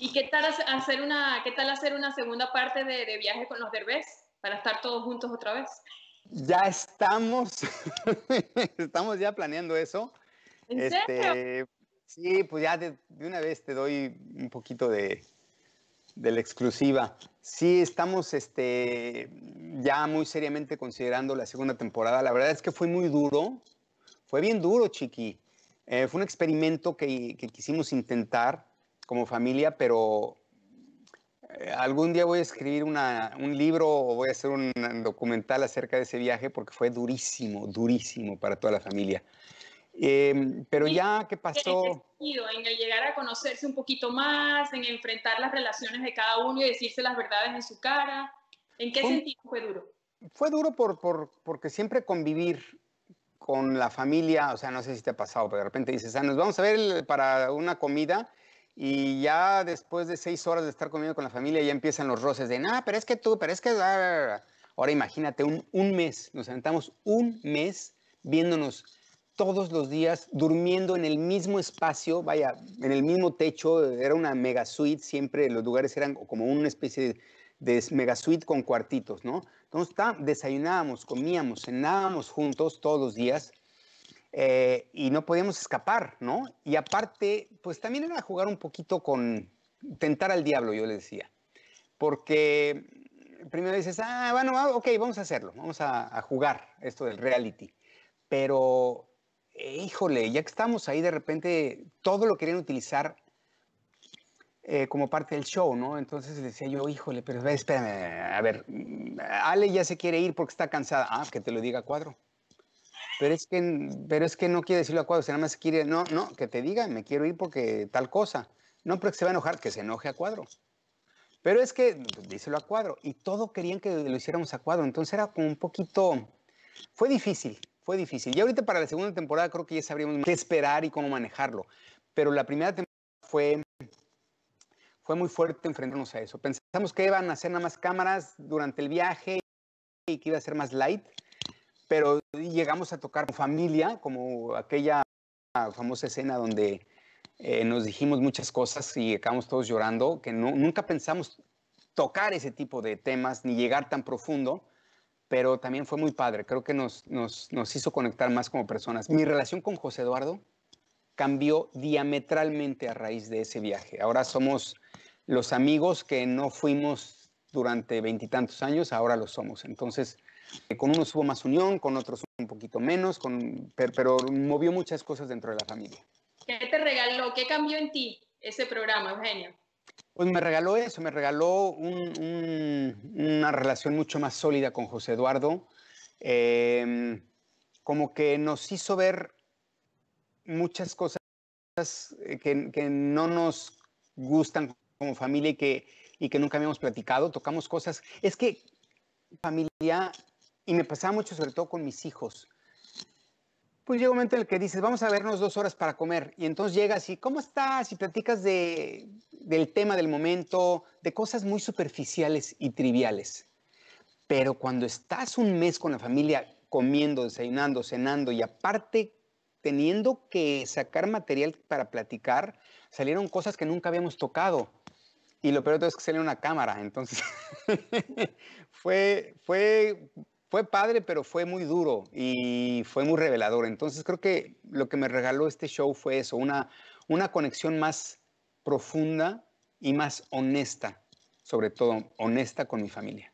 ¿Y qué tal hacer una, qué tal hacer una segunda parte de, viaje con los derbés para estar todos juntos otra vez? Ya estamos, estamos ya planeando eso. ¿En este, serio? Sí, pues ya de, una vez te doy un poquito de, la exclusiva. Sí, estamos este, ya muy seriamente considerando la segunda temporada. La verdad es que fue muy duro, fue bien duro, Chiqui. Eh, fue un experimento que, que quisimos intentar como familia, pero eh, algún día voy a escribir un libro o voy a hacer un documental acerca de ese viaje porque fue durísimo, durísimo para toda la familia. Em, pero ya que pasó... En el llegar a conocerse un poquito más, en enfrentar las relaciones de cada uno y decirse las verdades en su cara. ¿En qué sentido fue duro? Fue duro por, porque siempre convivir con la familia, o sea, no sé si te ha pasado, pero de repente dices, ah, nos vamos a ver para una comida y ya después de seis horas de estar comiendo con la familia, ya empiezan los roces de, nada, pero es que tú, pero es que... Ahora imagínate, un, mes, nos sentamos un mes viéndonos todos los días, durmiendo en el mismo espacio, vaya, en el mismo techo, era una mega suite, siempre los lugares eran como una especie de mega suite con cuartitos, ¿no? Entonces desayunábamos, comíamos, cenábamos juntos todos los días eh, y no podíamos escapar, ¿no? Y aparte, pues también era jugar un poquito con tentar al diablo, yo le decía, porque primero dices, ah, bueno, ah, ok, vamos a hacerlo, vamos a, jugar esto del reality, pero híjole, ya que estamos ahí, de repente todo lo querían utilizar eh, como parte del show, ¿no? Entonces decía yo, híjole, pero espérame, a ver, mm, Ale ya se quiere ir porque está cansada. Ah, que te lo diga cuadro pero es que, pero es que no quiere decirlo a cuadros, nada más quiere, no, no, que te diga, me quiero ir porque tal cosa. No, pero que se va a enojar, que se enoje a cuadro. Pero es que, pues, díselo a cuadro, y todo querían que lo hiciéramos a cuadro, entonces era como un poquito, fue difícil, fue difícil. Y ahorita para la segunda temporada creo que ya sabríamos qué esperar y cómo manejarlo, pero la primera temporada fue, fue muy fuerte enfrentarnos a eso. Pensamos que iban a hacer nada más cámaras durante el viaje y que iba a ser más light, pero llegamos a tocar familia, como aquella famosa escena donde eh, nos dijimos muchas cosas y acabamos todos llorando, que nunca pensamos tocar ese tipo de temas ni llegar tan profundo, pero también fue muy padre, creo que nos, nos, nos hizo conectar más como personas. Mi relación con José Eduardo cambió diametralmente a raíz de ese viaje. Ahora somos los amigos que no fuimos durante veintitantos años, ahora lo somos. Entonces, con unos hubo más unión, con otros un poquito menos, con, pero, movió muchas cosas dentro de la familia. ¿Qué te regaló? ¿Qué cambió en ti ese programa, Eugenio? Pues me regaló eso, me regaló una relación mucho más sólida con José Eduardo. Em, como que nos hizo ver muchas cosas eh, que, que, no nos gustan como familia y que, y que nunca habíamos platicado. Tocamos cosas. Es que familia y me pasaba mucho, sobre todo con mis hijos. Pues llega un momento en el que dices, vamos a vernos dos horas para comer. Y entonces llegas y, ¿cómo estás? Y platicas de, del tema del momento, de cosas muy superficiales y triviales. Pero cuando estás un mes con la familia comiendo, desayunando, cenando y aparte teniendo que sacar material para platicar, salieron cosas que nunca habíamos tocado. Y lo peor de todo es que salió una cámara. Entonces, fue, fue fue padre, pero fue muy duro y fue muy revelador. Entonces creo que lo que me regaló este show fue eso, una, una conexión más profunda y más honesta, sobre todo honesta con mi familia.